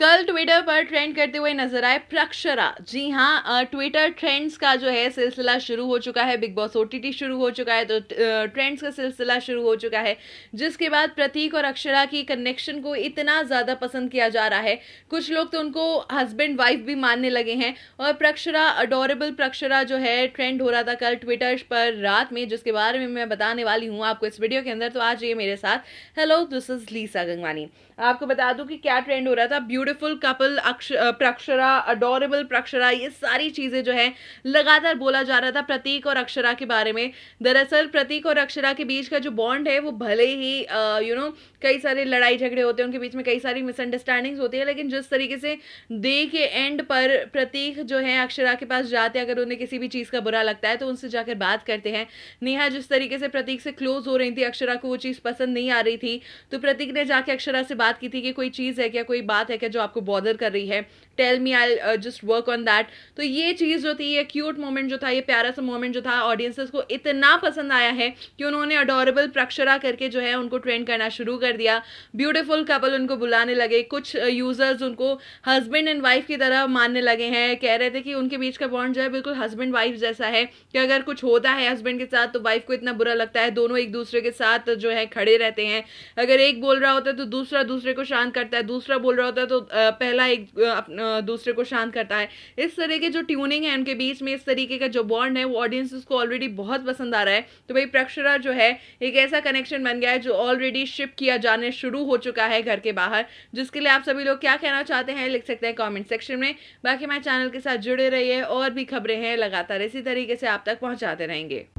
कल ट्विटर पर ट्रेंड करते हुए नजर आए प्रक्षरा जी हाँ ट्विटर ट्रेंड्स का जो है सिलसिला शुरू हो चुका है बिग बॉस ओटीटी शुरू हो चुका है तो ट्रेंड्स का सिलसिला शुरू हो चुका है जिसके बाद प्रतीक और अक्षरा की कनेक्शन को इतना ज़्यादा पसंद किया जा रहा है कुछ लोग तो उनको हस्बैंड वाइफ भी मानने लगे हैं और प्रक्षरा अडोरेबल प्रक्षरा जो है ट्रेंड हो रहा था कल ट्विटर पर रात में जिसके बारे में मैं बताने वाली हूँ आपको इस वीडियो के अंदर तो आज ये मेरे साथ hello this is Lisa Gangwani आपको बता दूँ कि क्या ट्रेंड हो रहा था beauty beautiful couple Praksharaa adorable Praksharaa ये सारी चीज़ें जो है लगातार बोला जा रहा था प्रतीक और अक्षरा के बारे में दरअसल प्रतीक और अक्षरा के बीच का जो बॉन्ड है वो भले ही यू uh, नो कई सारे लड़ाई झगड़े होते हैं उनके बीच में कई सारी मिसअंडरस्टैंडिंग्स होती है लेकिन जिस तरीके से दे के एंड पर प्रतीक जो है अक्षरा के पास जाते हैं अगर उन्हें किसी भी चीज़ का बुरा लगता है तो उनसे जाकर बात करते हैं नेहा जिस तरीके से प्रतीक से क्लोज हो रही थी अक्षरा को वो चीज़ पसंद नहीं आ रही थी तो प्रतीक ने जाके अक्षरा से बात की थी कि कोई चीज़ है क्या कोई बात है क्या जो आपको बॉदर कर रही है tell me I just work on that तो ये चीज़ जो थी ये क्यूट मोमेंट जो था ये प्यारा सा मोमेंट जो था ऑडियंसेस को इतना पसंद आया है कि उन्होंने अडोरेबल प्रक्षरा करके जो है उनको ट्रेंड करना शुरू कर दिया ब्यूटिफुल कपल उनको बुलाने लगे कुछ यूज़र्स uh, उनको हस्बैंड एंड वाइफ की तरह मानने लगे हैं कह रहे थे कि उनके बीच का बॉन्ड जो है बिल्कुल हस्बैंड वाइफ जैसा है कि अगर कुछ होता है हस्बैंड के साथ तो वाइफ को इतना बुरा लगता है दोनों एक दूसरे के साथ जो है खड़े रहते हैं अगर एक बोल रहा होता है तो दूसरा दूसरे को शांत करता है दूसरा बोल रहा होता है तो पहला एक दूसरे को शांत करता है इस तरह के जो ट्यूनिंग है उनके बीच में इस तरीके का जो बॉन्ड है वो ऑडियंस को ऑलरेडी बहुत पसंद आ रहा है तो भाई प्रक्षरा जो है एक ऐसा कनेक्शन बन गया है जो ऑलरेडी शिप किया जाने शुरू हो चुका है घर के बाहर जिसके लिए आप सभी लोग क्या कहना चाहते हैं लिख सकते हैं कॉमेंट सेक्शन में बाकी हमारे चैनल के साथ जुड़े रहिए और भी खबरें हैं लगातार इसी तरीके से आप तक पहुँचाते रहेंगे